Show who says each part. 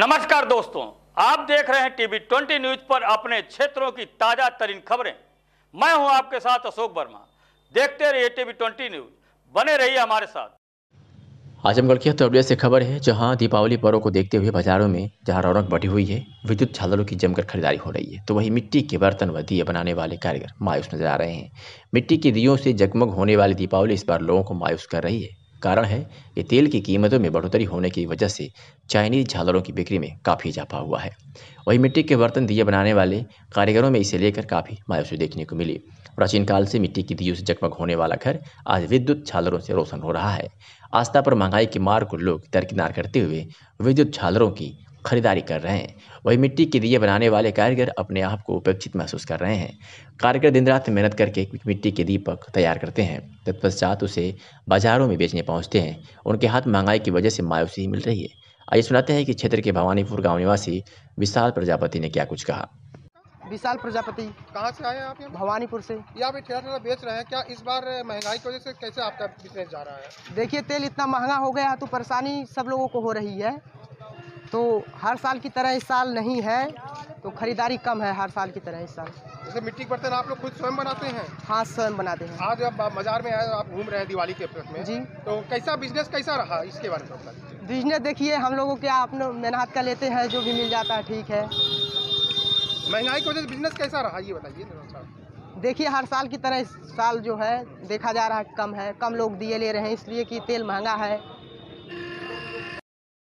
Speaker 1: नमस्कार दोस्तों आप देख रहे हैं टीवी ट्वेंटी न्यूज पर अपने क्षेत्रों की ताजा तरीन खबरें मैं हूं आपके साथ अशोक वर्मा देखते रहिए टीवी ट्वेंटी न्यूज बने रहिए हमारे साथ
Speaker 2: आजमगढ़ की तोड़िया से खबर है जहां दीपावली पर्व को देखते हुए बाजारों में जहां रौनक बढ़ी हुई है विद्युत झालरों की जमकर खरीदारी हो रही है तो वहीं मिट्टी के बर्तन व दिए बनाने वाले कारीगर मायूस नजर आ रहे हैं मिट्टी के दियों से जगमग होने वाली दीपावली इस बार लोगों को मायूस कर रही है कारण है कि तेल की कीमतों में बढ़ोतरी होने की वजह से चाइनीज झालरों की बिक्री में काफ़ी इजाफा हुआ है वहीं मिट्टी के बर्तन दिए बनाने वाले कारीगरों में इसे लेकर काफ़ी मायूसी देखने को मिली प्राचीन काल से मिट्टी की दियों से जगमग होने वाला घर आज विद्युत झालरों से रोशन हो रहा है आस्था पर महंगाई की मार को लोग दरकिनार करते हुए विद्युत झालरों की खरीदारी कर रहे हैं वही मिट्टी के दिए बनाने वाले कारीगर अपने आप को उपेक्षित महसूस कर रहे हैं कारीगर दिन रात मेहनत करके मिट्टी के दीपक तैयार करते हैं तत्पश्चात उसे बाजारों में बेचने पहुंचते हैं उनके हाथ महंगाई की वजह से मायूसी मिल रही है आइए सुनाते हैं कि क्षेत्र के भवानीपुर गाँव निवासी विशाल प्रजापति ने क्या कुछ कहा
Speaker 3: विशाल प्रजापति कहाँ से आए आप भवानीपुर से ये आप ठेला ठेला बेच रहे हैं क्या इस बार महंगाई की वजह से कैसे आपका बिजनेस जा रहा है
Speaker 4: देखिए तेल इतना महंगा हो गया तो परेशानी सब लोगों को हो रही है तो हर साल की तरह इस साल नहीं है तो खरीदारी कम है हर साल की तरह
Speaker 3: इस साल जैसे मिट्टी के बर्तन आप लोग खुद स्वयं बनाते हैं हाँ स्वयं बनाते हैं आज आप बाजार में आए आप घूम रहे हैं दिवाली के में जी तो कैसा बिजनेस कैसा रहा इसके बारे में
Speaker 4: बिजनेस देखिए हम लोगों के लोग मेहनत का लेते हैं जो भी मिल जाता है ठीक है
Speaker 3: महंगाई की वजह से बिजनेस कैसा रहा ये बताइए
Speaker 4: देखिए हर साल की तरह इस साल जो है देखा जा रहा है कम है कम लोग दिए ले रहे हैं इसलिए कि तेल महंगा है